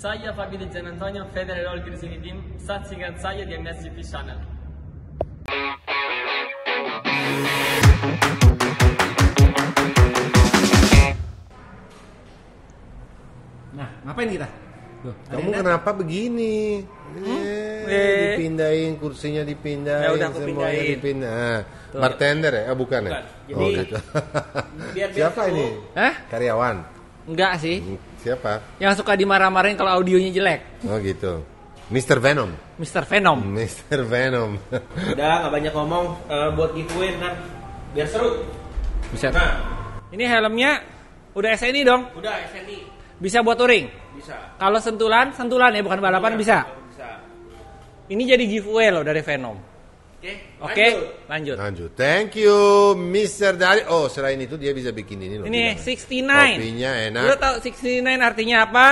Saya Fabio Di Antonio, Federal All Grisini Team, Sazzi Grazzaia di MSP Channel. Nah, ngapain kita? Loh, kamu kenapa begini? Hmm? Eh, dipindahin kursinya dipindahin, ya udah, semuanya pindahin. dipindahin. Nah, bartender ya? Oh, bukan, ya? oh, gitu. biar Siapa ini? Hah? Karyawan? Enggak sih. Siapa? Yang suka dimarah-marahin kalau audionya jelek. Oh gitu. Mr. Venom. Mr. Venom. Mr. Venom. Udah nggak banyak ngomong uh, buat giveaway kan biar seru. Bisa. Nah. Ini helmnya udah SNI dong. Udah SNI. Bisa buat touring. Bisa. Kalau sentulan, sentulan ya bukan balapan bisa. bisa. Ini jadi giveaway loh dari Venom. Oke, okay, lanjut. Lanjut. Thank you, Mr. Dari. Oh, selain itu dia bisa bikin ini loh. Ini 69. Kopinya enak. Lu tahu 69 artinya apa?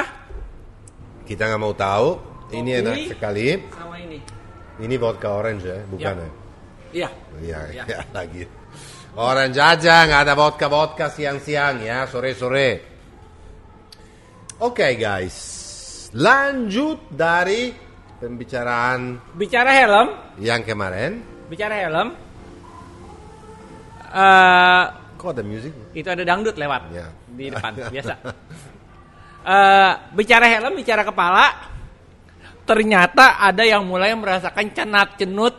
Kita nggak mau tahu. Kopi ini enak sekali. Sama ini. Ini vodka orange ya, bukan ya? ya? Iya. Iya, ya. ya, lagi. Orange aja, nggak ada vodka-vodka siang-siang ya, sore-sore. Oke okay, guys, lanjut dari Pembicaraan bicara helm yang kemarin. Bicara helm. uh, Kok ada music? itu ada dangdut lewat yeah. di depan biasa. Eh, bicara helm, bicara kepala. Ternyata ada yang mulai merasakan cenat cenut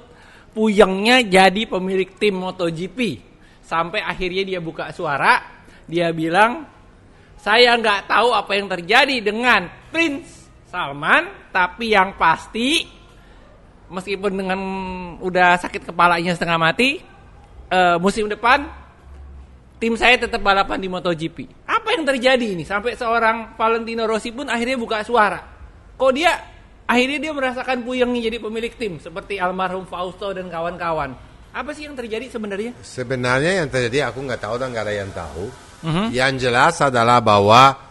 puyengnya jadi pemilik tim MotoGP. Sampai akhirnya dia buka suara, dia bilang, saya nggak tahu apa yang terjadi dengan Prince Salman, tapi yang pasti meskipun dengan udah sakit kepalanya setengah mati, uh, musim depan tim saya tetap balapan di MotoGP. Apa yang terjadi ini? Sampai seorang Valentino Rossi pun akhirnya buka suara. Kok dia akhirnya dia merasakan puyengnya jadi pemilik tim seperti almarhum Fausto dan kawan-kawan. Apa sih yang terjadi sebenarnya? Sebenarnya yang terjadi aku nggak tahu dan nggak ada yang tahu. Uh mhm. -huh. Yang jelas adalah bahwa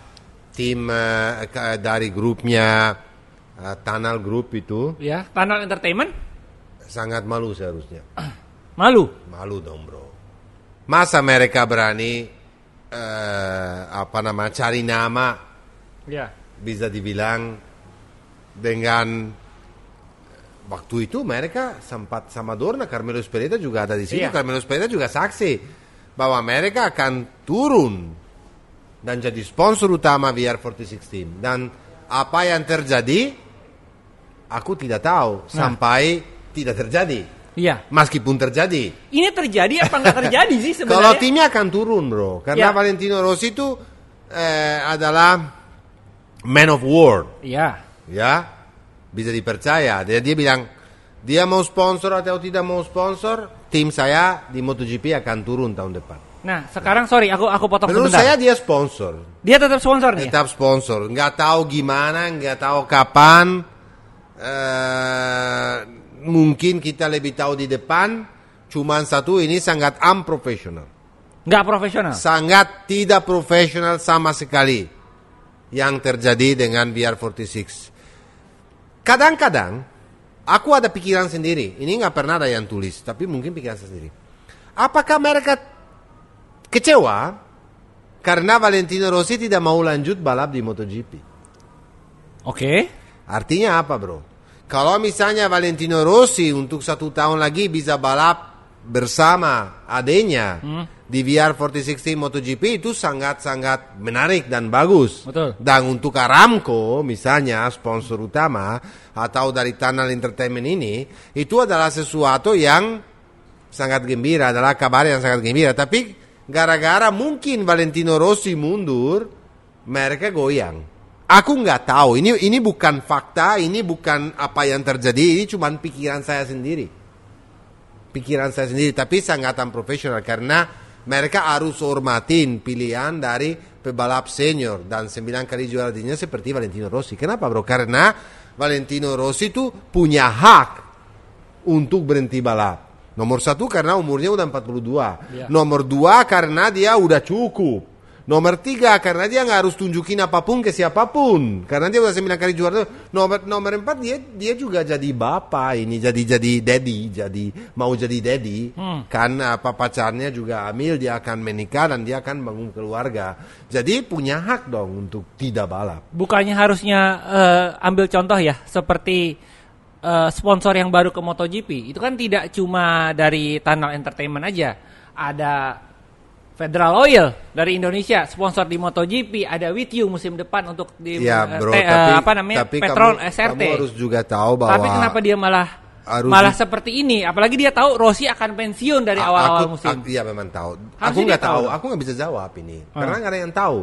tim uh, dari grupnya uh, eh, Tanal Group itu. Ya, Tanal Entertainment? Sangat malu seharusnya. Malu? Malu dong bro. Masa mereka berani uh, apa nama cari nama? Ya. Bisa dibilang dengan waktu itu mereka sempat sama Dorna, Carmelo Spereta juga ada di sini Ya. Carmelo Spereta juga saksi bahwa mereka akan turun dan jadi sponsor utama VR46 dan apa yang terjadi aku tidak tahu nah. sampai tidak terjadi. Iya. Meskipun terjadi. Ini terjadi apa nggak terjadi sih sebenarnya? Kalau timnya akan turun bro, karena ya. Valentino Rossi itu eh, adalah man of war. Iya. Ya, bisa dipercaya. Dia dia bilang dia mau sponsor atau tidak mau sponsor, tim saya di MotoGP akan turun tahun depan. Nah, sekarang sorry aku aku potong Menurut sebentar. saya dia sponsor. Dia tetap sponsor nih. Tetap sponsor. Nggak tahu gimana, nggak tahu kapan. Uh, mungkin kita lebih tahu di depan. Cuman satu ini sangat unprofessional Nggak profesional. Sangat tidak profesional sama sekali yang terjadi dengan VR46. Kadang-kadang aku ada pikiran sendiri. Ini nggak pernah ada yang tulis, tapi mungkin pikiran sendiri. Apakah mereka kecewa karena Valentino Rossi tidak mau lanjut balap di MotoGP. Oke. Okay. Artinya apa bro? Kalau misalnya Valentino Rossi untuk satu tahun lagi bisa balap bersama adanya hmm. di vr 46 MotoGP itu sangat-sangat menarik dan bagus. Betul. Dan untuk Aramco misalnya sponsor utama atau dari Tunnel Entertainment ini itu adalah sesuatu yang sangat gembira, adalah kabar yang sangat gembira. Tapi gara-gara mungkin Valentino Rossi mundur, mereka goyang. Aku nggak tahu. Ini ini bukan fakta, ini bukan apa yang terjadi. Ini cuma pikiran saya sendiri. Pikiran saya sendiri. Tapi sangatan profesional karena mereka harus hormatin pilihan dari pebalap senior dan sembilan kali juara dunia seperti Valentino Rossi. Kenapa bro? Karena Valentino Rossi itu punya hak untuk berhenti balap. Nomor satu karena umurnya udah 42. Ya. Nomor dua karena dia udah cukup. Nomor tiga karena dia nggak harus tunjukin apapun ke siapapun karena dia udah sembilan kali juara. Nomor nomor empat dia dia juga jadi bapak ini jadi jadi daddy jadi mau jadi daddy hmm. kan eh, apa pacarnya juga hamil dia akan menikah dan dia akan bangun keluarga. Jadi punya hak dong untuk tidak balap. Bukannya harusnya uh, ambil contoh ya seperti uh, sponsor yang baru ke MotoGP itu kan tidak cuma dari Tunnel Entertainment aja, ada Federal Oil dari Indonesia sponsor di MotoGP ada with you musim depan untuk di ya, eh, bro, te, eh, tapi, apa namanya tapi Petron kamu, SRT. Kamu harus juga tahu bahwa Tapi kenapa dia malah Arugi. malah seperti ini apalagi dia tahu Rossi akan pensiun dari awal-awal musim. Aku, iya memang tahu. Harus aku nggak tahu, tahu, aku nggak bisa jawab ini. Hmm. Karena nggak ada yang tahu.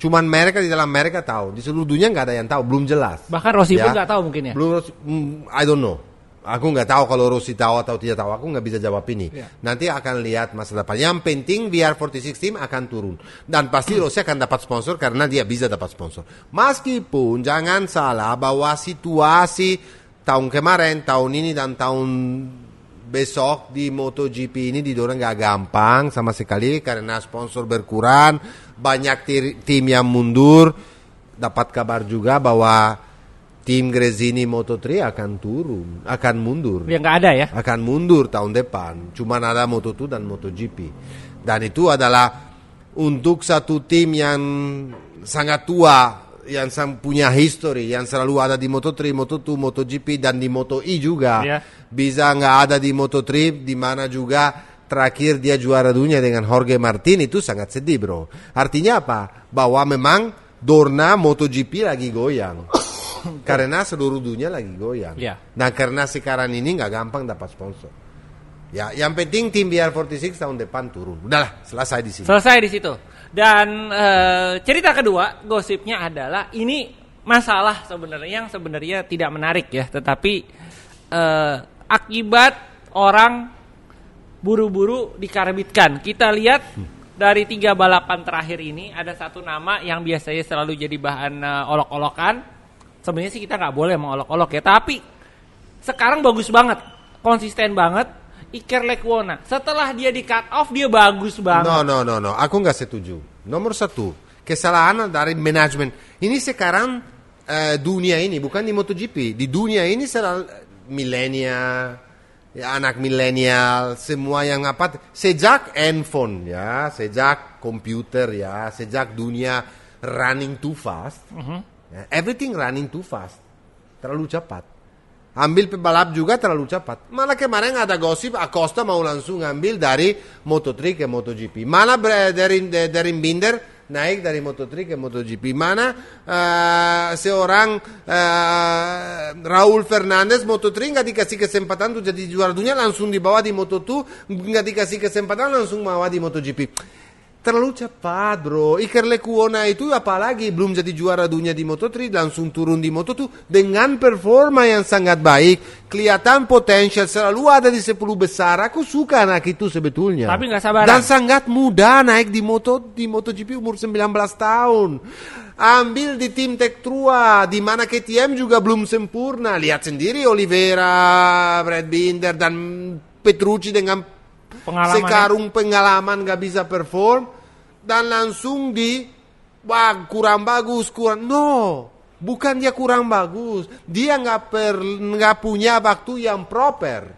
Cuman mereka di dalam mereka tahu, di seluruh dunia nggak ada yang tahu, belum jelas. Bahkan Rossi ya. pun nggak tahu mungkin ya. Belum, hmm, I don't know. Aku nggak tahu kalau Rossi tahu atau tidak tahu. Aku nggak bisa jawab ini. Ya. Nanti akan lihat masa depan. Yang penting VR46 team akan turun dan pasti Rossi akan dapat sponsor karena dia bisa dapat sponsor. Meskipun jangan salah bahwa situasi tahun kemarin, tahun ini dan tahun besok di MotoGP ini didorong nggak gampang sama sekali karena sponsor berkurang banyak tim yang mundur. Dapat kabar juga bahwa tim Gresini Moto3 akan turun, akan mundur. Ya nggak ada ya? Akan mundur tahun depan. Cuma ada Moto2 dan MotoGP. Dan itu adalah untuk satu tim yang sangat tua, yang punya history, yang selalu ada di Moto3, Moto2, MotoGP dan di MotoI e juga. yeah. Bisa nggak ada di Moto3, di mana juga terakhir dia juara dunia dengan Jorge Martin itu sangat sedih bro. Artinya apa? Bahwa memang Dorna MotoGP lagi goyang. karena seluruh dunia lagi goyang. Yeah. Nah karena sekarang ini nggak gampang dapat sponsor. Ya, yang penting tim BR46 tahun depan turun. Udahlah, selesai di sini. Selesai di situ. Dan eh, cerita kedua, gosipnya adalah ini masalah sebenarnya yang sebenarnya tidak menarik ya, tetapi eh, akibat orang buru-buru dikarbitkan. Kita lihat hmm. dari tiga balapan terakhir ini ada satu nama yang biasanya selalu jadi bahan uh, olok-olokan. Sebenarnya sih kita nggak boleh mengolok-olok ya, tapi sekarang bagus banget, konsisten banget. Iker Lekwona, setelah dia di cut off dia bagus banget. No no no no, aku nggak setuju. Nomor satu, kesalahan dari manajemen. Ini sekarang uh, dunia ini bukan di MotoGP, di dunia ini será eh, milenia ya, anak milenial, semua yang apa sejak handphone ya, sejak komputer ya, sejak dunia running too fast, uh mhm. -huh. ya, everything running too fast, terlalu cepat. Ambil pebalap juga terlalu cepat. Malah kemarin ada gosip Acosta mau langsung ambil dari Moto3 ke MotoGP. Malah dari dari Binder naik dari Moto3 ke MotoGP. Mana uh, eh, seorang uh, eh, Raul Fernandez Moto3 nggak dikasih kesempatan tuh jadi juara dunia langsung dibawa di Moto2, nggak dikasih kesempatan langsung bawa di MotoGP terlalu cepat bro Iker Lekuona itu apalagi belum jadi juara dunia di Moto3 langsung turun di Moto2 dengan performa yang sangat baik kelihatan potensial selalu ada di 10 besar aku suka anak itu sebetulnya tapi nggak sabar dan sangat muda naik di Moto di MotoGP umur 19 tahun ambil di tim Tech Trua di mana KTM juga belum sempurna lihat sendiri Oliveira Brad Binder dan Petrucci dengan pengalaman sekarung ya. pengalaman gak bisa perform dan langsung di wah kurang bagus kurang no bukan dia kurang bagus dia nggak per nggak punya waktu yang proper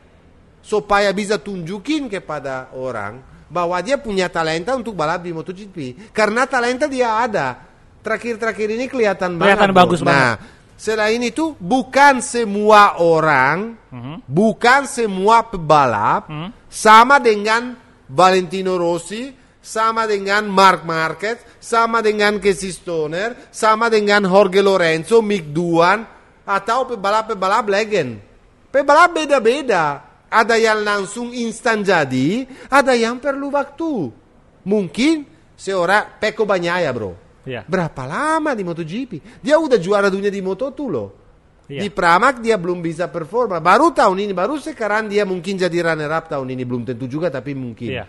supaya bisa tunjukin kepada orang bahwa dia punya talenta untuk balap di MotoGP karena talenta dia ada terakhir-terakhir ini kelihatan, kelihatan banget bagus nah, banget selain itu bukan semua orang, hmm. bukan semua pebalap hmm. sama dengan Valentino Rossi, sama dengan Mark Marquez, sama dengan Casey Stoner, sama dengan Jorge Lorenzo, Mick Duan, atau pebalap-pebalap legen. Pebalap beda-beda. Ada yang langsung instan jadi, ada yang perlu waktu. Mungkin seorang Peko Banyaya bro. Ya. Berapa lama di MotoGP? Dia udah juara dunia di Moto2 loh. Ya. Di Pramac dia belum bisa performa. Baru tahun ini, baru sekarang dia mungkin jadi runner-up tahun ini. Belum tentu juga, tapi mungkin. Ya,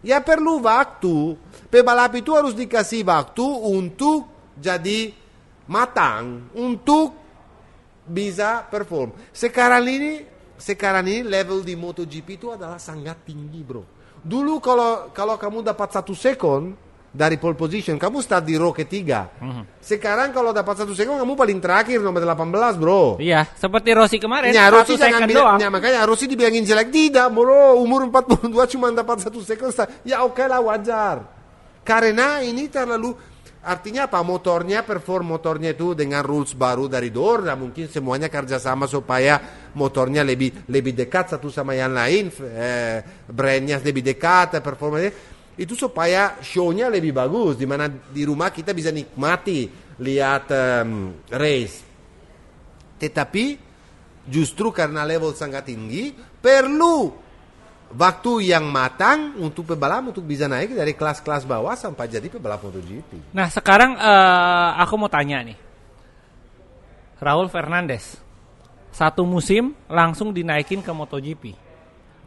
Ya perlu waktu. Pebalap itu harus dikasih waktu untuk jadi matang, untuk bisa perform. Sekarang ini, sekarang ini level di MotoGP itu adalah sangat tinggi, bro. Dulu kalau kalau kamu dapat satu second, dari pole position kamu start di row ketiga. Mm-hmm. Sekarang kalau dapat satu sekon kamu paling terakhir nomor 18 bro. Iya, seperti Rossi kemarin. Ya Rossi jangan bilang, ya, makanya Rossi dibilangin jelek tidak bro. Umur 42 cuma dapat satu sekon. Ya oke okay lah wajar. Karena ini terlalu Artinya apa? Motornya, perform motornya itu dengan rules baru dari Dorna mungkin semuanya kerjasama supaya motornya lebih lebih dekat satu sama yang lain, eh, brandnya lebih dekat, performanya itu supaya shownya lebih bagus di mana di rumah kita bisa nikmati lihat um, race tetapi justru karena level sangat tinggi perlu waktu yang matang untuk pebalap untuk bisa naik dari kelas-kelas bawah sampai jadi pebalap MotoGP. Nah sekarang uh, aku mau tanya nih, Raul Fernandez satu musim langsung dinaikin ke MotoGP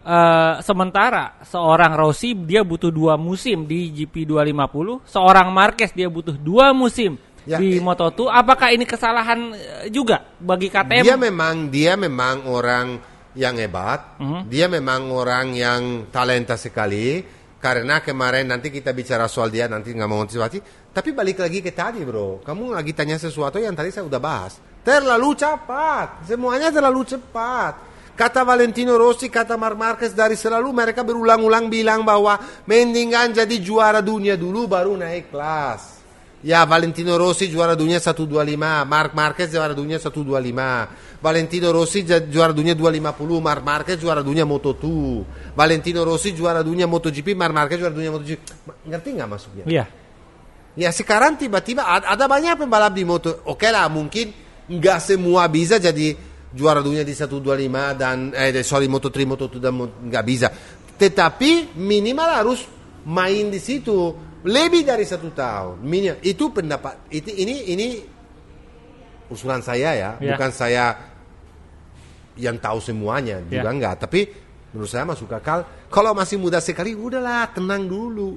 Eh, sementara seorang Rossi dia butuh dua musim di GP 250, seorang Marquez dia butuh dua musim ya, di eh. Moto2. Apakah ini kesalahan eh, juga bagi KTM? Dia memang dia memang orang yang hebat, mm -hmm. dia memang orang yang talenta sekali. Karena kemarin nanti kita bicara soal dia nanti nggak mau antisipasi. Tapi balik lagi ke tadi bro, kamu lagi tanya sesuatu yang tadi saya udah bahas. Terlalu cepat, semuanya terlalu cepat Kata Valentino Rossi, kata Mark Marquez dari selalu mereka berulang-ulang bilang bahwa mendingan jadi juara dunia dulu baru naik kelas. Ya Valentino Rossi juara dunia 125, Mark Marquez juara dunia 125. Valentino Rossi juara dunia 250, Mark Marquez juara dunia Moto2. Valentino Rossi juara dunia MotoGP, Mark Marquez juara dunia MotoGP. Ngerti nggak maksudnya? Iya. Ya sekarang tiba-tiba ada banyak pembalap di moto. Oke okay lah mungkin nggak semua bisa jadi juara dunia di 125 dan eh sorry Moto 3 Moto 2 dan nggak bisa. Tetapi minimal harus main di situ lebih dari satu tahun. Minimal itu pendapat itu ini ini usulan saya ya, yeah. bukan saya yang tahu semuanya yeah. juga enggak, tapi menurut saya masuk akal. Kalau masih muda sekali, udahlah tenang dulu.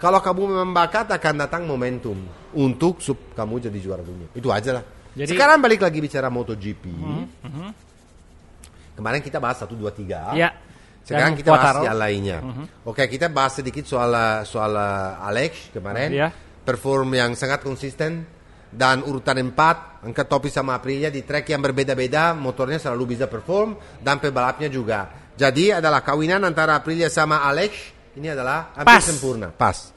Kalau kamu memang bakat akan datang momentum untuk sub kamu jadi juara dunia. Itu aja lah. Jadi, Sekarang balik lagi bicara MotoGP. Hmm, hmm. Kemarin kita bahas satu dua tiga Ya. Sekarang Dan kita bahas yang lainnya. Hmm, hmm. Oke, kita bahas sedikit soal soal uh, Alex kemarin. Ya. Perform yang sangat konsisten dan urutan 4 angkat topi sama Aprilia di track yang berbeda-beda motornya selalu bisa perform dan pebalapnya juga jadi adalah kawinan antara Aprilia sama Alex ini adalah hampir pas. sempurna pas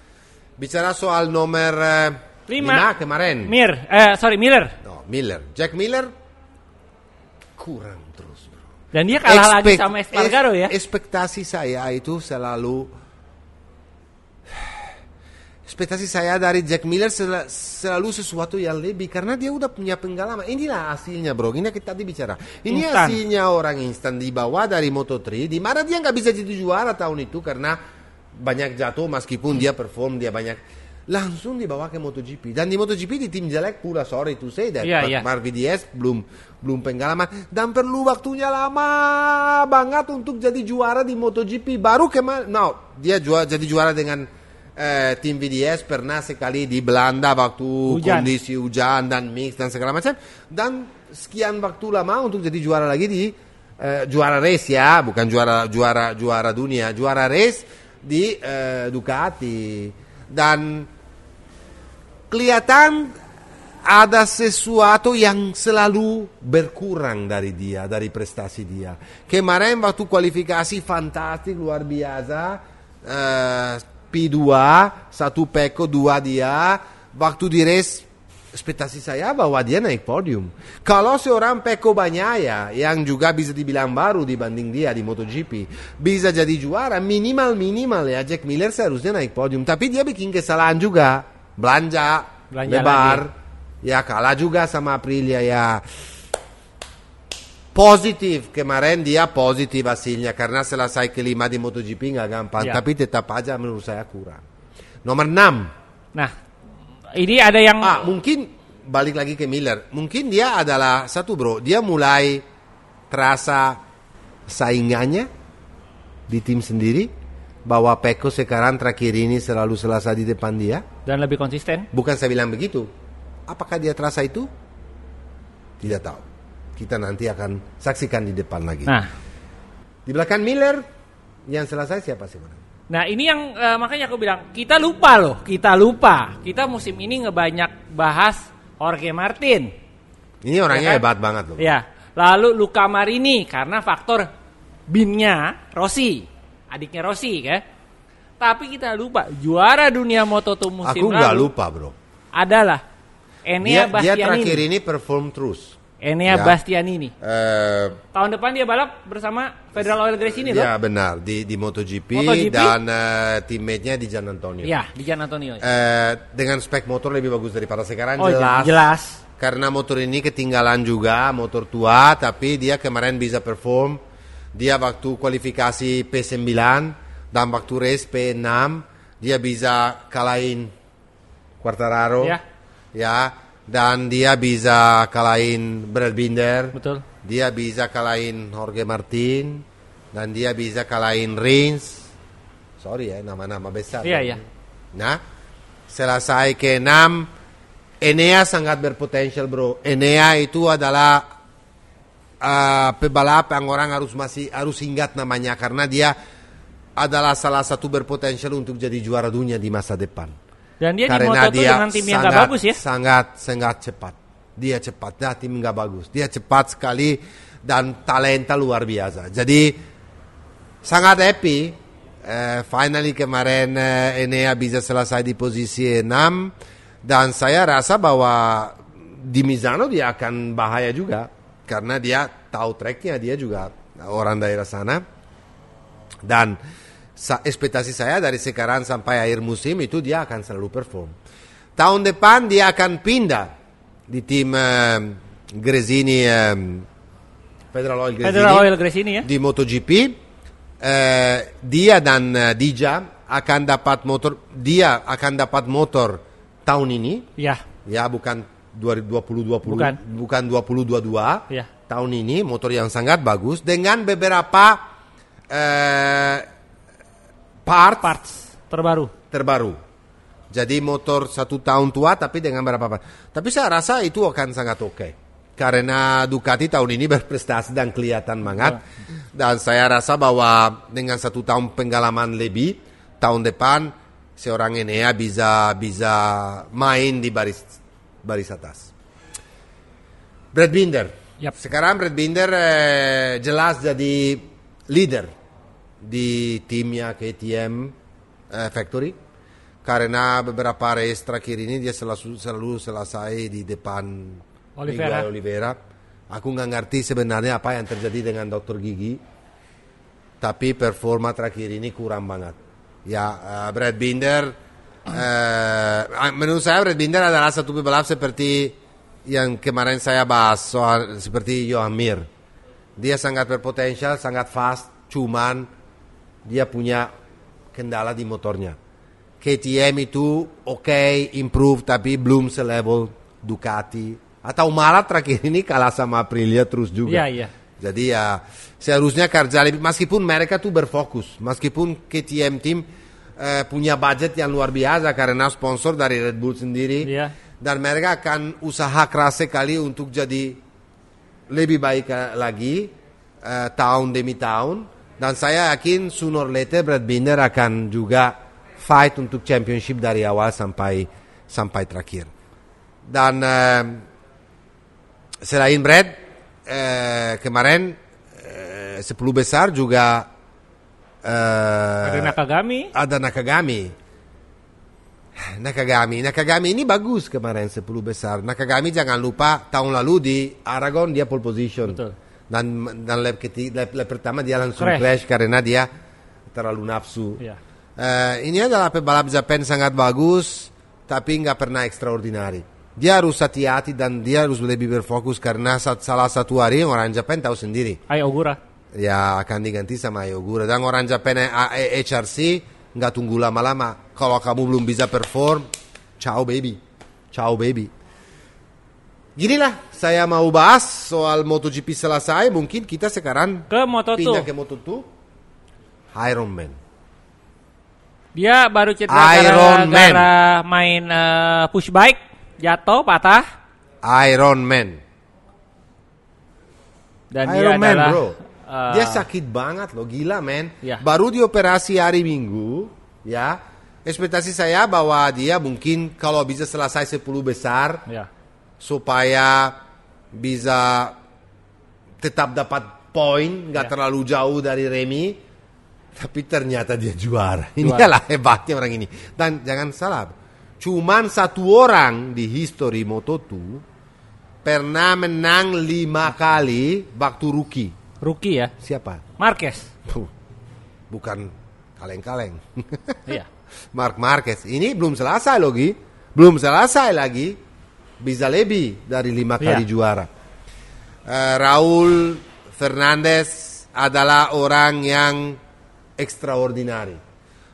bicara soal nomor uh, 5. 5 kemarin. Mir, eh sorry Miller. No, Miller. Jack Miller kurang terus bro. Dan dia kalah Expect, lagi sama Espargaro ya. Ekspektasi saya itu selalu ekspektasi saya dari Jack Miller sel selalu sesuatu yang lebih karena dia udah punya pengalaman. Inilah hasilnya bro, ini kita tadi bicara. Ini instan. hasilnya orang instan di bawah dari Moto3, di mana dia nggak bisa jadi juara tahun itu karena banyak jatuh meskipun dia perform dia banyak langsung dibawa ke MotoGP dan di MotoGP di tim jelek pula sorry to say that yeah, yeah. VDS belum belum pengalaman dan perlu waktunya lama banget untuk jadi juara di MotoGP baru kemarin now dia juara, jadi juara dengan eh, tim VDS pernah sekali di Belanda waktu hujan. kondisi hujan dan mix dan segala macam dan sekian waktu lama untuk jadi juara lagi di eh, juara race ya bukan juara juara juara dunia juara race di eh, Ducati dan kelihatan ada sesuatu yang selalu berkurang dari dia, dari prestasi dia. Kemarin waktu kualifikasi fantastik luar biasa, uh, eh, P2, satu peko dua dia, waktu di race ekspektasi saya bahwa dia naik podium. Kalau seorang Peko Banyaya yang juga bisa dibilang baru dibanding dia di MotoGP bisa jadi juara minimal minimal ya Jack Miller seharusnya naik podium. Tapi dia bikin kesalahan juga belanja, belanja lebar. Lagi. Ya kalah juga sama Aprilia ya. Positif kemarin dia positif hasilnya karena selesai kelima di MotoGP nggak gampang. Ya. Tapi tetap aja menurut saya kurang. Nomor enam. Nah, ini ada yang ah, mungkin balik lagi ke Miller. Mungkin dia adalah satu bro, dia mulai terasa saingannya di tim sendiri bahwa Peko sekarang terakhir ini selalu selasa di depan dia. Dan lebih konsisten? Bukan saya bilang begitu. Apakah dia terasa itu? Tidak tahu. Kita nanti akan saksikan di depan lagi. Nah, di belakang Miller yang selesai siapa sih Nah ini yang uh, makanya aku bilang kita lupa loh, kita lupa. Kita musim ini ngebanyak bahas Jorge Martin. Ini orangnya ya kan? hebat banget loh. Ya. Lalu Luka Marini karena faktor binnya Rossi, adiknya Rossi ya kan. Tapi kita lupa juara dunia Moto2 musim Aku lalu. Aku nggak lupa bro. Adalah Enea dia, Bastianini. Dia terakhir ini perform terus. Enea ya. Bastianini. Uh, Tahun depan dia balap bersama Federal Oil Grace ini ya, loh. Ya benar di di MotoGP, MotoGP? dan uh, teammate-nya di Gian Antonio. Ya di Gian Antonio. Uh, dengan spek motor lebih bagus daripada sekarang oh, jelas. Jelas. Karena motor ini ketinggalan juga motor tua tapi dia kemarin bisa perform. Dia waktu kualifikasi P9 dan waktu race P6 dia bisa kalahin Quartararo ya, ya dan dia bisa kalahin Brad Binder betul dia bisa kalahin Jorge Martin dan dia bisa kalahin Rins sorry ya nama-nama besar iya ya. iya nah selesai ke 6 Enea sangat berpotensial bro Enea itu adalah uh, pebalap yang orang harus masih harus ingat namanya karena dia adalah salah satu berpotensial untuk jadi juara dunia di masa depan. Dan dia Karena di dia dengan tim yang sangat, bagus ya? Sangat, sangat cepat. Dia cepat, dia tim bagus. Dia cepat sekali dan talenta luar biasa. Jadi sangat happy. Eh, finally kemarin eh, Enea bisa selesai di posisi 6 dan saya rasa bahwa di Misano dia akan bahaya juga karena dia tahu treknya dia juga orang daerah sana dan ekspektasi saya dari sekarang sampai akhir musim itu dia akan selalu perform. Tahun depan dia akan pindah di tim eh, Gresini eh, Federal Oil Gresini, Federal Oil Gresini ya? di MotoGP. Eh, dia dan eh, Dija akan dapat motor dia akan dapat motor tahun ini. Ya. Ya bukan 2020 bukan, bukan 2022. Ya. Tahun ini motor yang sangat bagus dengan beberapa eh, parts, parts terbaru. Terbaru. Jadi motor satu tahun tua tapi dengan berapa part. Tapi saya rasa itu akan sangat oke. Okay. Karena Ducati tahun ini berprestasi dan kelihatan banget. Iya. Dan saya rasa bahwa dengan satu tahun pengalaman lebih, tahun depan seorang Enea bisa bisa main di baris baris atas. Brad Binder. Yep. Sekarang Brad Binder eh, jelas jadi leader di timnya KTM eh, Factory karena beberapa race terakhir ini dia selalu selalu selesai di depan Oliveira. Miguel Oliveira. Aku nggak ngerti sebenarnya apa yang terjadi dengan Dr. Gigi, tapi performa terakhir ini kurang banget. Ya uh, Brad Binder, uh, menurut saya Brad Binder adalah satu pebalap seperti yang kemarin saya bahas soal seperti Johan Mir. Dia sangat berpotensial, sangat fast, cuman dia punya kendala di motornya. KTM itu oke, okay, improve tapi belum selevel Ducati. Atau malah terakhir ini kalah sama Aprilia terus juga. Iya, iya. Jadi ya seharusnya kerja lebih meskipun mereka tuh berfokus, meskipun KTM tim eh, punya budget yang luar biasa karena sponsor dari Red Bull sendiri. Iya. Dan mereka akan usaha keras sekali untuk jadi lebih baik eh, lagi eh, tahun demi tahun dan saya yakin sooner later Brad Binder akan juga fight untuk championship dari awal sampai sampai terakhir. Dan uh, selain Brad uh, kemarin eh, sepuluh 10 besar juga uh, ada Nakagami. Ada Nakagami. Nakagami, Nakagami ini bagus kemarin sepuluh besar. Nakagami jangan lupa tahun lalu di Aragon dia pole position. Betul dan dan lab, ketiga, lab, lab pertama dia langsung crash, crash karena dia terlalu nafsu. Yeah. Iya. Uh, ini adalah pebalap Japan sangat bagus, tapi nggak pernah extraordinary. Dia harus hati-hati dan dia harus lebih berfokus karena salah satu hari orang Japan tahu sendiri. Ayo Ya akan diganti sama Ayogura. Dan orang Japan HRC eh, eh, nggak tunggu lama-lama. Kalau kamu belum bisa perform, ciao baby, ciao baby. Ginilah saya mau bahas soal MotoGP selesai mungkin kita sekarang ke Moto2. Pindah ke Moto2. Iron Man. Dia baru cerita Iron gara, Man. gara main uh, push bike, jatuh, patah. Iron Man. Dan Iron dia Man, adalah, bro. Uh, dia sakit banget loh, gila men. Ya. Baru dioperasi hari Minggu, ya. Ekspektasi saya bahwa dia mungkin kalau bisa selesai 10 besar, Ya supaya bisa tetap dapat poin, nggak ya. terlalu jauh dari Remy. Tapi ternyata dia juara. Inilah adalah hebatnya orang ini. Dan jangan salah, cuman satu orang di history Moto2 pernah menang lima kali waktu rookie. Rookie ya? Siapa? Marquez. Bukan kaleng-kaleng. Iya. Mark Marquez. Ini belum selesai lagi. Belum selesai lagi bisa lebih dari lima iya. kali juara. Uh, Raul Fernandez adalah orang yang extraordinary.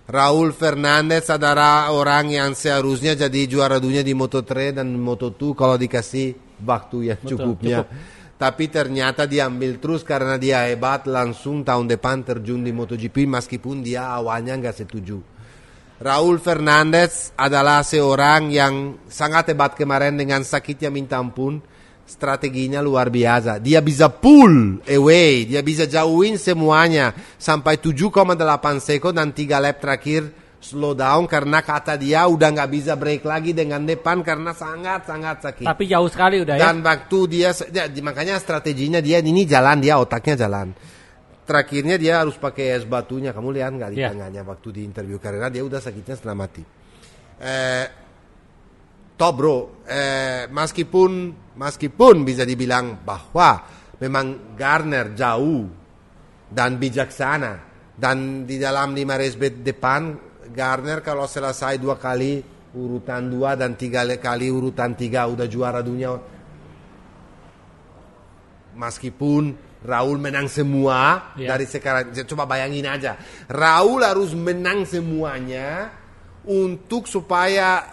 Raul Fernandez adalah orang yang seharusnya jadi juara dunia di Moto3 dan Moto2 kalau dikasih waktu yang cukupnya. cukup. Tapi ternyata diambil terus karena dia hebat langsung tahun depan terjun di MotoGP meskipun dia awalnya nggak setuju. Raul Fernandez adalah seorang yang sangat hebat kemarin dengan sakitnya minta ampun. Strateginya luar biasa. Dia bisa pull away, dia bisa jauhin semuanya sampai 7,8 sekot dan 3 lap terakhir slow down karena kata dia udah nggak bisa break lagi dengan depan karena sangat sangat sakit. Tapi jauh sekali udah ya. Dan waktu dia ya, makanya strateginya dia ini jalan dia otaknya jalan terakhirnya dia harus pakai es batunya. Kamu lihat nggak di yeah. Iya. waktu di interview karena dia udah sakitnya setelah mati. Eh, top bro, eh, meskipun meskipun bisa dibilang bahwa memang Garner jauh dan bijaksana dan di dalam lima race depan Garner kalau selesai dua kali urutan dua dan tiga kali urutan tiga udah juara dunia meskipun Raul menang semua yeah. dari sekarang. Coba bayangin aja. Raul harus menang semuanya untuk supaya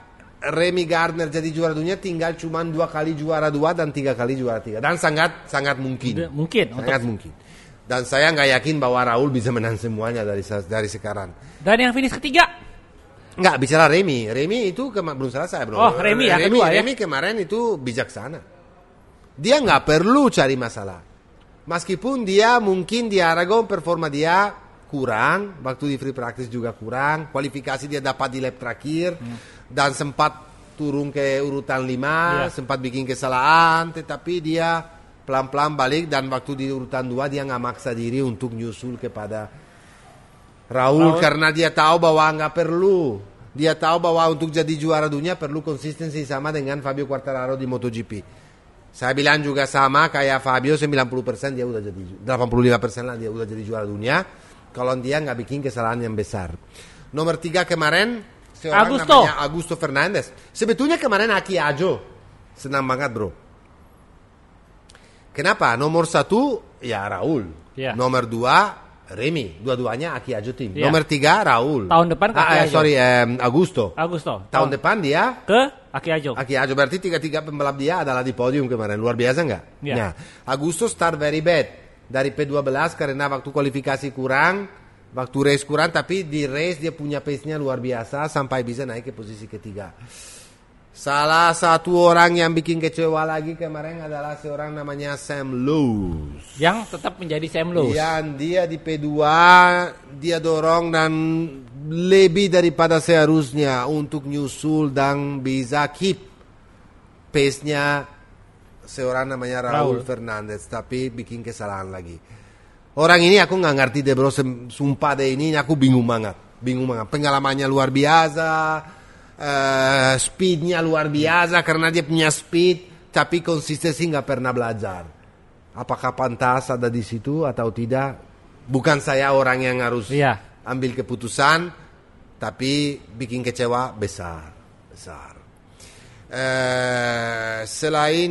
Remy Gardner jadi juara dunia tinggal cuma dua kali juara dua dan tiga kali juara tiga dan sangat sangat mungkin mungkin sangat untuk... mungkin dan saya nggak yakin bahwa Raul bisa menang semuanya dari dari sekarang dan yang finish ketiga nggak bicara Remy Remy itu kema- belum selesai. saya bro oh Remy ya Remy, ya? Remy kemarin itu bijaksana dia nggak perlu cari masalah meskipun dia mungkin di Aragon performa dia kurang, waktu di free practice juga kurang, kualifikasi dia dapat di lap terakhir hmm. dan sempat turun ke urutan 5, yeah. sempat bikin kesalahan, tetapi dia pelan-pelan balik dan waktu di urutan 2 dia nggak maksa diri untuk nyusul kepada Raul, Raul karena dia tahu bahwa nggak perlu dia tahu bahwa untuk jadi juara dunia perlu konsistensi sama dengan Fabio Quartararo di MotoGP. Saya bilang juga sama kayak Fabio 90% dia udah jadi 85% lah dia udah jadi juara dunia. Kalau dia nggak bikin kesalahan yang besar. Nomor tiga kemarin seorang Augusto. namanya Augusto Fernandez. Sebetulnya kemarin Aki Ajo senang banget bro. Kenapa? Nomor satu ya Raul. Yeah. Nomor dua Remy, dua-duanya Aki Ajutin. Ya. Nomor tiga Raul. Tahun depan ke ah, Aki ah, Sorry, um, Agusto Agusto. Tahun, Tahun depan dia ke Aki Ajo. Aki Ajo berarti tiga-tiga pembalap dia adalah di podium kemarin. Luar biasa enggak? Ya. Nah, Augusto start very bad dari P12 karena waktu kualifikasi kurang, waktu race kurang tapi di race dia punya pace-nya luar biasa sampai bisa naik ke posisi ketiga. Salah satu orang yang bikin kecewa lagi kemarin adalah seorang namanya Sam Lewis Yang tetap menjadi Sam Lewis. Yang dia di P2 dia dorong dan lebih daripada seharusnya untuk nyusul dan bisa keep pace-nya seorang namanya Raul, Raul Fernandez tapi bikin kesalahan lagi. Orang ini aku nggak ngerti deh bro, sumpah deh ini aku bingung banget, bingung banget. Pengalamannya luar biasa, Eh, speednya luar biasa karena dia punya speed tapi konsistensi nggak pernah belajar. Apakah pantas ada di situ atau tidak? Bukan saya orang yang harus iya. ambil keputusan, tapi bikin kecewa besar, besar. Uh, selain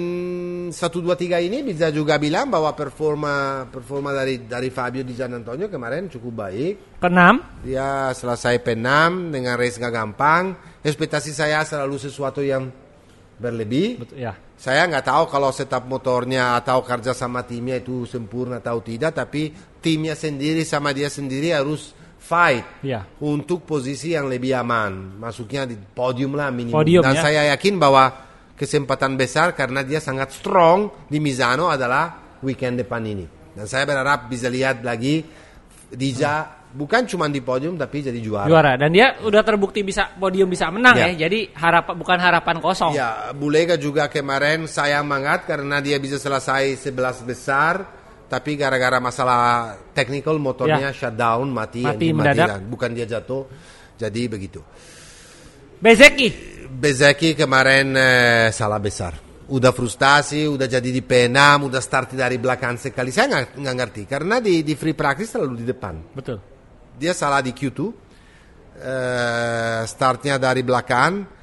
satu dua tiga ini bisa juga bilang bahwa performa performa dari dari Fabio di Jan Antonio kemarin cukup baik. Kenam? Dia selesai penam dengan race nggak gampang. Ekspektasi saya selalu sesuatu yang berlebih. Betul, ya. Saya nggak tahu kalau setup motornya atau kerja sama timnya itu sempurna atau tidak, tapi timnya sendiri sama dia sendiri harus fight ya. untuk posisi yang lebih aman. Masuknya di podium lah minimal. Podium, Dan ya. saya yakin bahwa kesempatan besar karena dia sangat strong di Misano adalah weekend depan ini. Dan saya berharap bisa lihat lagi Dija hmm. bukan cuma di podium tapi jadi juara. Juara dan dia udah terbukti bisa podium bisa menang ya. ya. Jadi harap bukan harapan kosong. Ya, Bulega juga kemarin saya banget karena dia bisa selesai 11 besar tapi gara-gara masalah technical motornya yeah. shutdown mati, mati, mati bukan dia jatuh. Jadi begitu. Bezeki Bezeki kemarin eh, salah besar. Udah frustasi, udah jadi di penam, udah start dari belakang sekali. E Saya nggak ngerti karena di di free practice selalu di eh, depan. Betul. Eh, dia salah di Q2. Eh, startnya dari belakang.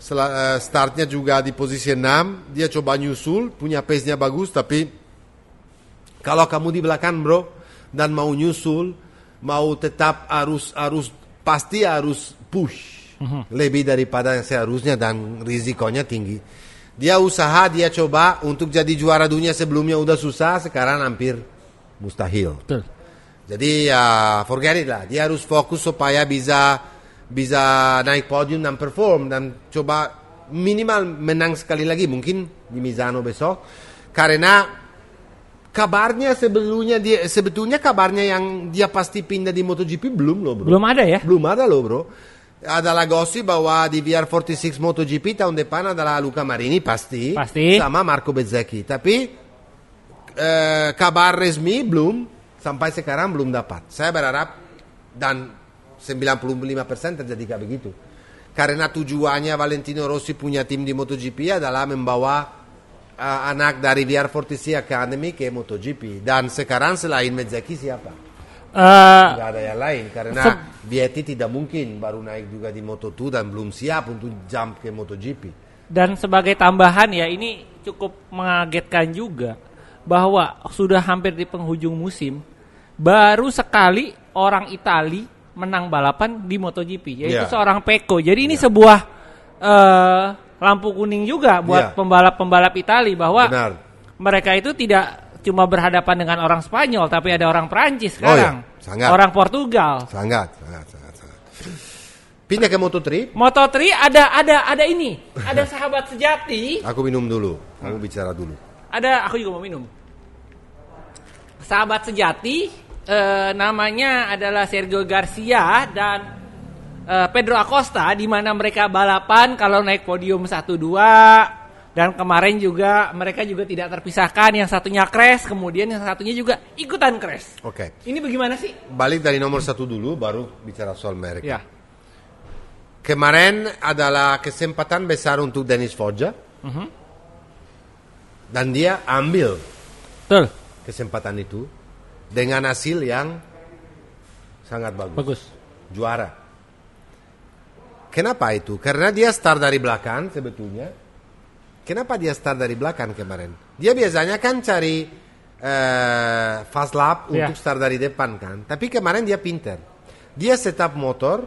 Sel startnya juga di posisi 6. Dia coba nyusul, punya pace-nya bagus tapi kalau kamu di belakang, Bro, dan mau nyusul, mau tetap harus harus pasti harus push Mhm. lebih daripada yang seharusnya dan risikonya tinggi. Dia usaha, dia coba untuk jadi juara dunia sebelumnya udah susah, sekarang hampir mustahil. Betul. Jadi ya uh, forget it lah. Dia harus fokus supaya bisa bisa naik podium dan perform dan coba minimal menang sekali lagi mungkin di Misano besok. Karena kabarnya sebelumnya dia sebetulnya kabarnya yang dia pasti pindah di MotoGP belum loh bro. Belum ada ya? Belum ada loh bro adalah gosip bahwa di VR46 MotoGP tahun depan adalah Luca Marini pasti, pasti. sama Marco Bezzecchi tapi eh, kabar resmi belum sampai sekarang belum dapat saya berharap dan 95% terjadi kayak begitu karena tujuannya Valentino Rossi punya tim di MotoGP adalah membawa eh, anak dari VR46 Academy ke MotoGP dan sekarang selain Bezzecchi siapa? Uh, eh, tidak ada yang lain karena Vietti tidak mungkin baru naik juga di Moto2 dan belum siap untuk jump ke MotoGP. Dan sebagai tambahan ya ini cukup mengagetkan juga bahwa sudah hampir di penghujung musim baru sekali orang Itali menang balapan di MotoGP yaitu yeah. seorang Peko. Jadi ini yeah. sebuah uh, lampu kuning juga buat pembalap ya. pembalap-pembalap Itali bahwa Benar. mereka itu tidak cuma berhadapan dengan orang Spanyol tapi ada orang Perancis oh, iya. sekarang. Oh, ya. Sangat. Orang Portugal. Sangat, sangat, sangat, sangat. Pindah ke Moto3. Moto3 ada ada ada ini, ada sahabat sejati. Aku minum dulu. Aku bicara dulu. Ada aku juga mau minum. Sahabat sejati eh, namanya adalah Sergio Garcia dan eh, Pedro Acosta di mana mereka balapan kalau naik podium 1 2 dan kemarin juga mereka juga tidak terpisahkan. Yang satunya kres kemudian yang satunya juga ikutan kres. Oke. Okay. Ini bagaimana sih? Balik dari nomor satu dulu, baru bicara soal mereka. Ya. Kemarin adalah kesempatan besar untuk Dennis Foggia. Uh mhm. -huh. Dan dia ambil Betul. kesempatan itu dengan hasil yang sangat bagus. Bagus. Juara. Kenapa itu? Karena dia start dari belakang sebetulnya Kenapa dia start dari belakang kemarin? Dia biasanya kan cari uh, fast lap yeah. untuk start dari depan kan. Tapi kemarin dia pinter. Dia setup motor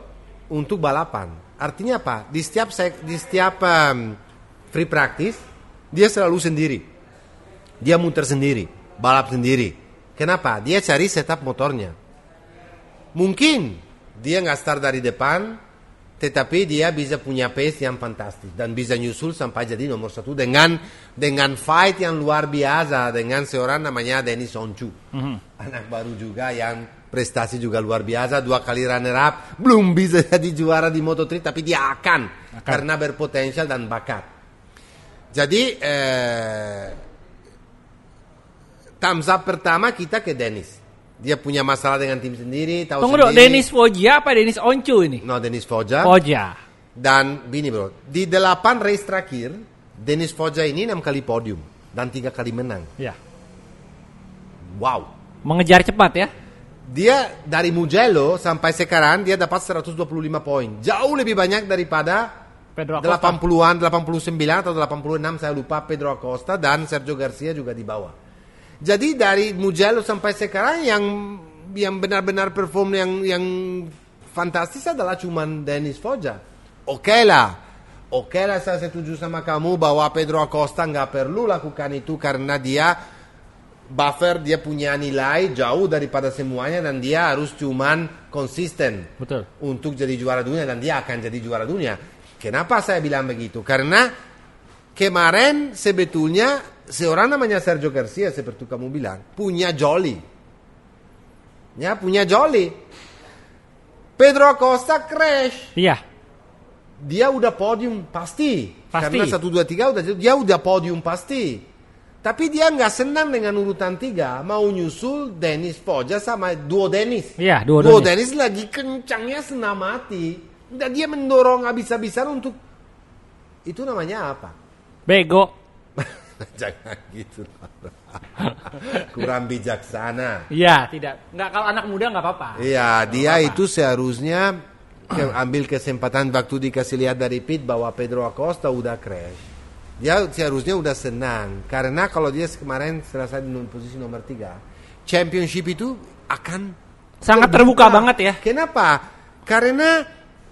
untuk balapan. Artinya apa? Di setiap di setiap um, free practice dia selalu sendiri. Dia muter sendiri, balap sendiri. Kenapa? Dia cari setup motornya. Mungkin dia nggak start dari depan, tetapi dia bisa punya pace yang fantastis dan bisa nyusul sampai jadi nomor satu dengan dengan fight yang luar biasa dengan seorang namanya Dennis Oncu mm-hmm. anak baru juga yang prestasi juga luar biasa dua kali runner up belum bisa jadi juara di Moto3 tapi dia akan, akan. karena berpotensial dan bakat jadi eh, thumbs up pertama kita ke Denis. Dia punya masalah dengan tim sendiri, tahu Tunggu sendiri. Tunggu Dennis Foggia apa Dennis Oncu ini? No, Dennis Foggia. Foggia. Dan bini bro, di delapan race terakhir, Dennis Foggia ini enam kali podium dan tiga kali menang. Ya. Wow. Mengejar cepat ya? Dia dari Mugello sampai sekarang dia dapat 125 poin. Jauh lebih banyak daripada Pedro Acosta. 80-an, 89 atau 86 saya lupa Pedro Acosta dan Sergio Garcia juga di bawah. Jadi dari Mugello sampai sekarang yang yang benar-benar perform yang yang fantastis adalah cuman Dennis Foggia. Oke okay lah. Oke okay lah saya setuju sama kamu bahwa Pedro Acosta nggak perlu lakukan itu karena dia buffer dia punya nilai jauh daripada semuanya dan dia harus cuman konsisten Betul. untuk jadi juara dunia dan dia akan jadi juara dunia. Kenapa saya bilang begitu? Karena kemarin sebetulnya seorang namanya Sergio Garcia seperti kamu bilang punya Jolly ya punya Jolly Pedro Costa crash iya dia udah podium pasti, pasti. karena satu dua tiga udah dia udah podium pasti tapi dia nggak senang dengan urutan tiga, mau nyusul Dennis Poja sama duo Dennis. Iya, duo, duo Dennis. Dennis lagi kencangnya senam mati. Dan dia mendorong abis-abisan untuk itu namanya apa? Bego. jangan gitu. Kurang bijaksana. Iya, tidak. Nggak kalau anak muda nggak apa-apa. Iya, dia apa -apa. itu seharusnya ambil kesempatan waktu dikasih lihat dari pit bahwa Pedro Acosta udah crash. Dia seharusnya udah senang karena kalau dia kemarin selesai di posisi nomor tiga championship itu akan sangat terbuka, terbuka banget ya. Kenapa? Karena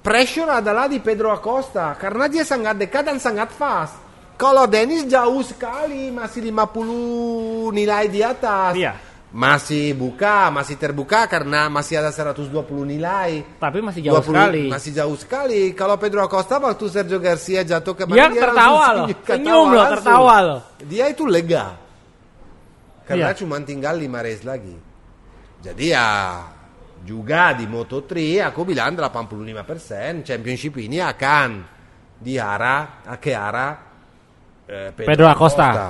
pressure adalah di Pedro Acosta karena dia sangat dekat dan sangat fast. Kalau Dennis jauh sekali, masih 50 nilai di atas. Iya. Masih buka, masih terbuka karena masih ada 120 nilai. Tapi masih jauh 20, sekali. Masih jauh sekali. Kalau Pedro Acosta waktu Sergio Garcia jatuh ke Dia, dia tertawa loh. Senyum loh, tertawa loh. Dia itu lega. Karena iya. cuma tinggal 5 race lagi. Jadi ya juga di Moto3 aku bilang 85% championship ini akan diarah ke arah Eh, Pedro, Pedro Acosta. Acosta.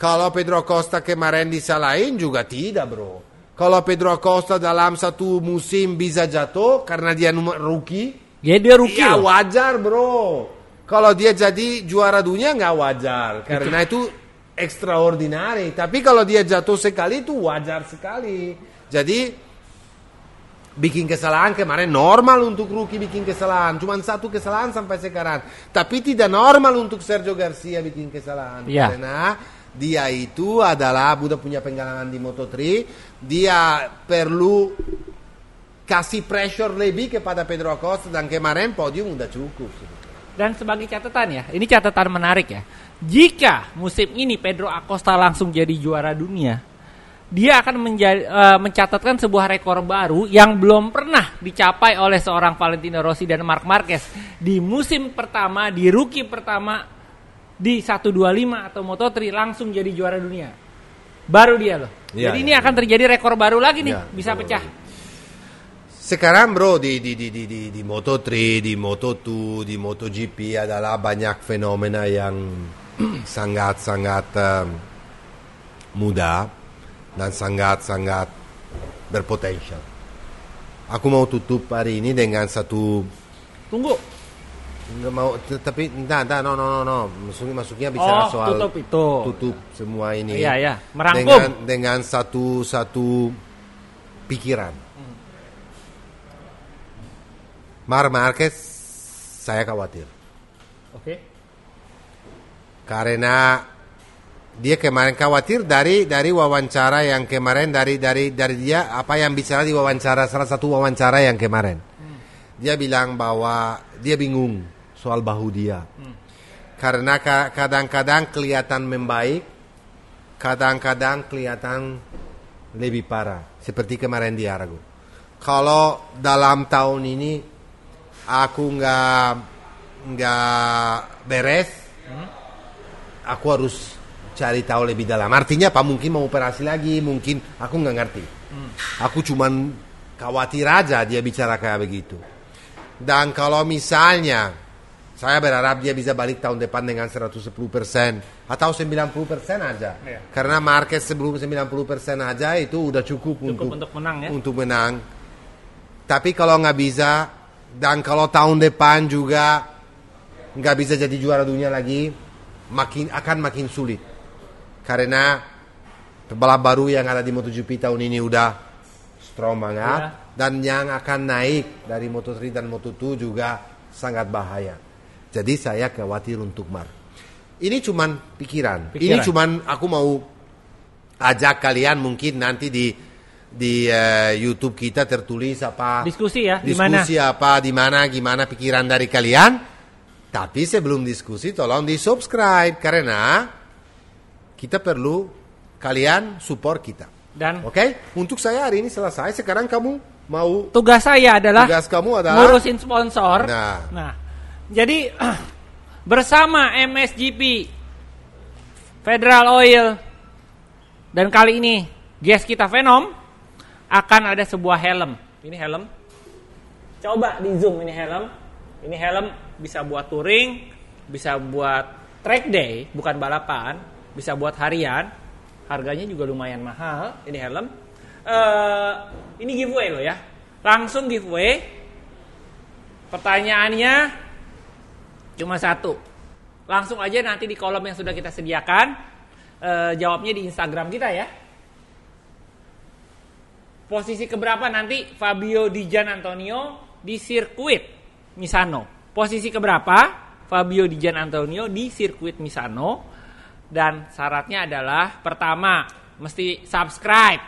Kalau Pedro Acosta kemarin disalahin juga tidak bro. Kalau Pedro Acosta dalam satu musim bisa jatuh karena dia rookie. Ya dia rookie. Ya wajar bro. Kalau dia jadi juara dunia nggak wajar karena itu extraordinary. Tapi kalau dia jatuh sekali itu wajar sekali. Jadi bikin kesalahan kemarin normal untuk Ruki bikin kesalahan cuma satu kesalahan sampai sekarang tapi tidak normal untuk Sergio Garcia bikin kesalahan ya. karena dia itu adalah sudah punya pengalaman di Moto3 dia perlu kasih pressure lebih kepada Pedro Acosta dan kemarin podium udah cukup dan sebagai catatan ya ini catatan menarik ya jika musim ini Pedro Acosta langsung jadi juara dunia dia akan menjadi, uh, eh, mencatatkan sebuah rekor baru yang belum pernah dicapai oleh seorang Valentino Rossi dan Mark Marquez di musim pertama, di rookie pertama di 125 atau Moto3 langsung jadi juara dunia. Baru dia loh. Ya, jadi ya, ini ya. akan iya. terjadi rekor baru lagi nih, ya, bisa pecah. Lagi. Sekarang bro di, di, di, di, di, di Moto3, di Moto2, di MotoGP adalah banyak fenomena yang sangat-sangat uh, muda dan sangat-sangat berpotensial. Aku mau tutup hari ini dengan satu Tunggu. Nggak mau tapi enggak, enggak, no no no no. Maksudnya, masuknya bicara oh, soal tutup itu. Tutup semua ini. Iya, iya. Merangkum dengan, dengan satu satu pikiran. Hmm. Mar Marquez saya khawatir. Oke. Okay. Karena dia kemarin khawatir dari dari wawancara yang kemarin dari dari dari dia apa yang bicara di wawancara salah satu wawancara yang kemarin hmm. dia bilang bahwa dia bingung soal bahu dia hmm. karena kadang-kadang kelihatan membaik kadang-kadang kelihatan lebih parah seperti kemarin di argo kalau dalam tahun ini aku nggak nggak beres hmm? aku harus cari tahu lebih dalam. Artinya apa? Mungkin mau operasi lagi, mungkin aku nggak ngerti. Hmm. Aku cuman khawatir aja dia bicara kayak begitu. Dan kalau misalnya saya berharap dia bisa balik tahun depan dengan 110% atau 90% aja. Ya. Karena market sebelum 90% aja itu udah cukup, cukup untuk, untuk menang ya. Untuk menang. Tapi kalau nggak bisa dan kalau tahun depan juga nggak bisa jadi juara dunia lagi, makin akan makin sulit karena pebalap baru yang ada di MotoGP tahun ini udah strong banget Yeah. dan yang akan naik dari Moto3 dan Moto2 juga sangat bahaya. Jadi saya khawatir untuk Mar. Ini cuman pikiran. pikiran. Ini cuman aku mau ajak kalian mungkin nanti di di uh, YouTube kita tertulis apa diskusi ya diskusi dimana? apa di mana gimana pikiran dari kalian tapi sebelum diskusi tolong di subscribe karena kita perlu kalian support kita. Dan oke, okay? untuk saya hari ini selesai. Sekarang kamu mau tugas saya adalah tugas kamu adalah ngurusin sponsor. Nah, nah jadi bersama MSGP, Federal Oil, dan kali ini guest kita Venom akan ada sebuah helm. Ini helm. Coba di zoom ini helm. Ini helm bisa buat touring, bisa buat track day, bukan balapan bisa buat harian harganya juga lumayan mahal ini helm uh, ini giveaway loh ya langsung giveaway pertanyaannya cuma satu langsung aja nanti di kolom yang sudah kita sediakan uh, jawabnya di Instagram kita ya posisi keberapa nanti Fabio Dijan Antonio di sirkuit Misano posisi keberapa Fabio Dijan Antonio di sirkuit Misano dan syaratnya adalah pertama mesti subscribe.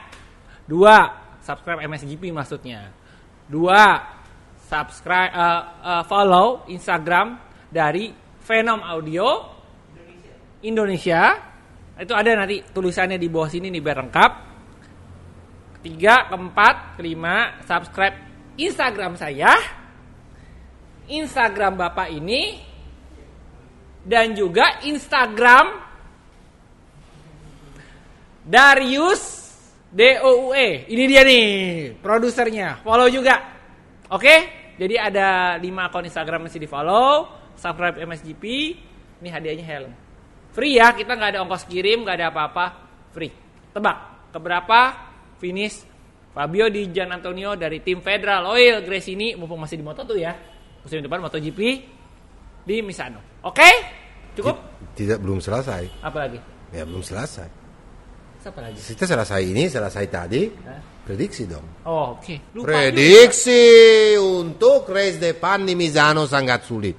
Dua, subscribe MSGP maksudnya. Dua, subscribe uh, uh, follow Instagram dari Venom Audio Indonesia. Indonesia. Itu ada nanti tulisannya di bawah sini nih biar lengkap. Ketiga, keempat, kelima, subscribe Instagram saya. Instagram Bapak ini dan juga Instagram Darius D O U E, Ini dia nih produsernya. Follow juga. Oke? Jadi ada 5 akun Instagram masih di-follow. Subscribe MSGP. Ini hadiahnya helm. Free ya, kita nggak ada ongkos kirim, nggak ada apa-apa. Free. Tebak, keberapa finish Fabio di Gian Antonio dari tim Federal Oil Grace ini mumpung masih di moto tuh ya. Musim depan MotoGP di Misano. Oke? Okay? Cukup? Tidak belum selesai. Apa lagi? Ya belum selesai. Siapa lagi? Kita selesai ini, selesai tadi. Hah? Eh? Prediksi dong. Oh, oke. Okay. Prediksi juga. untuk race depan di Misano sangat sulit.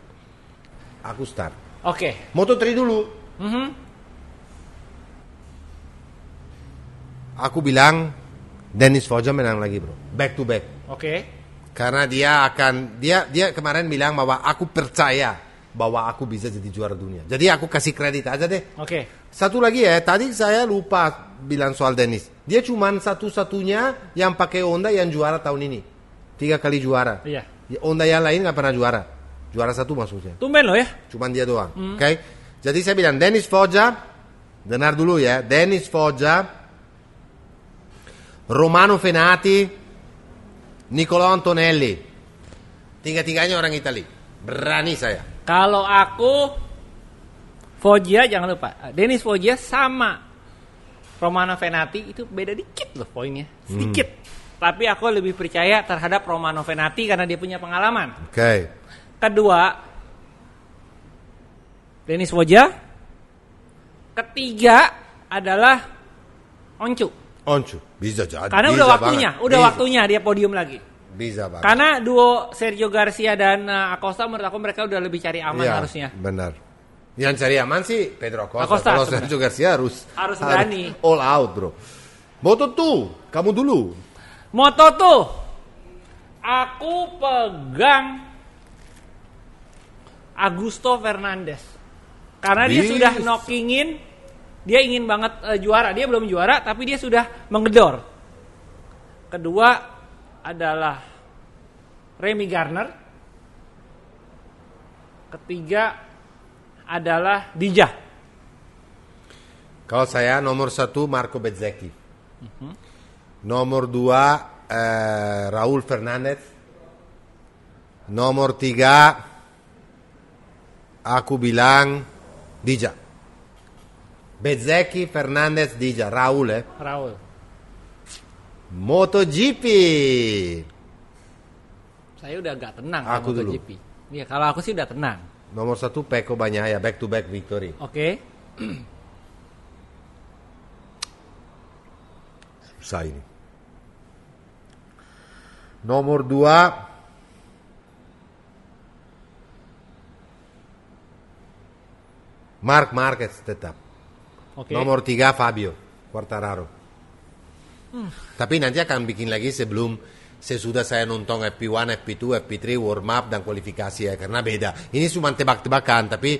Aku start. Oke. Okay. Moto3 dulu. Mm -hmm. Aku bilang Dennis Foja menang lagi, Bro. Back to back. Oke. Okay. Karena dia akan dia dia kemarin bilang bahwa aku percaya bahwa aku bisa jadi juara dunia. Jadi aku kasih kredit aja deh. Oke. Okay. Satu lagi ya, tadi saya lupa bilang soal Dennis. Dia cuma satu-satunya yang pakai Honda yang juara tahun ini. Tiga kali juara. Iya. Ya, Honda yang lain nggak pernah juara. Juara satu maksudnya. Tumben loh ya. Cuma dia doang. Mm. Oke. Okay? Jadi saya bilang Dennis Foggia. Dengar dulu ya. Dennis Foggia. Romano Fenati. Nicolò Antonelli. Tiga-tiganya orang Italia Berani saya. Kalau aku Foggia jangan lupa. Dennis Foggia sama Romano Venati itu beda dikit loh poinnya, hmm. sedikit. Hmm. Tapi aku lebih percaya terhadap Romano Venati karena dia punya pengalaman. Oke. Okay. Kedua, Denis Woja. Ketiga adalah Oncu. Oncu, bisa jadi. Karena bisa udah waktunya, banget. udah bisa. waktunya dia podium lagi. Bisa banget. Karena duo Sergio Garcia dan eh, Acosta menurut aku mereka udah lebih cari aman ya, harusnya. Benar. Yang cari aman sih Pedro Acosta. Acosta Kalau Sergio Garcia harus harus berani. all out, Bro. Moto tuh, kamu dulu. Moto tuh. Aku pegang Augusto Fernandez. Karena Bis. dia sudah knockingin, dia ingin banget uh, juara. Dia belum juara tapi dia sudah menggedor. Kedua adalah Remy Garner. Ketiga adalah Dijah. Kalau saya nomor satu Marco Bezzecchi. Uh mhm. -huh. Nomor dua eh, Raul Fernandez. Nomor tiga aku bilang Dijah. Bezzecchi, Fernandez, Dijah, Raul eh? Raul. MotoGP. Saya udah agak tenang aku MotoGP. Dulu. Ya, kalau aku sih udah tenang. Nomor satu Peko Banyaya back to back victory. Oke. Okay. Susah ini. Nomor dua Mark Marquez tetap. Okay. Nomor tiga Fabio Quartararo. Hmm. Tapi nanti akan bikin lagi sebelum sesudah saya nonton FP1, FP2, FP3 warm up dan kualifikasi ya eh, karena beda. Ini cuma tebak-tebakan tapi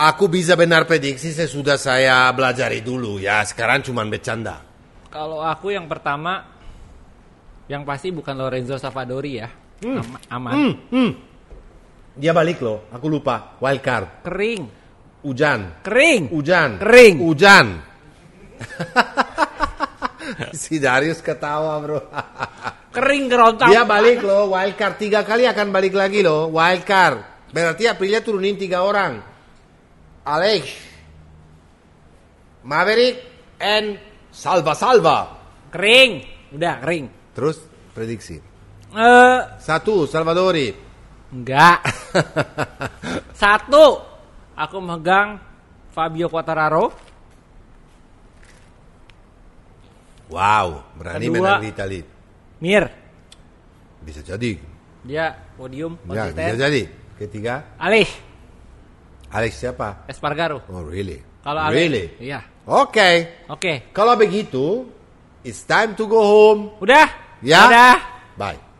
aku bisa benar prediksi sesudah saya belajar dulu ya. Sekarang cuma bercanda. Kalau aku yang pertama yang pasti bukan Lorenzo Savadori ya. Hmm. aman. Hmm. Hmm. Dia balik loh, aku lupa. Wild card. Kering. Hujan. Kering. Hujan. Kering. Hujan. si Darius ketawa bro. Kering kerontang. Dia balik loh, card Tiga kali akan balik lagi loh, card. Berarti Aprilia turunin tiga orang. Alex, Maverick, and Salva Salva. Kering. Udah, kering. Terus prediksi. Uh, Satu, Salvadori. Enggak. Satu, aku megang Fabio Quartararo. Wow, berani Kedua, menang di Itali. Mir. Bisa jadi. Dia podium Ya, bisa jadi. Ketiga. Alih. Alex siapa? Espargaro. Oh, really? Kalau really? iya. Oke. Okay. Oke. Okay. Kalau begitu, it's time to go home. Udah? Ya. Udah. Bye.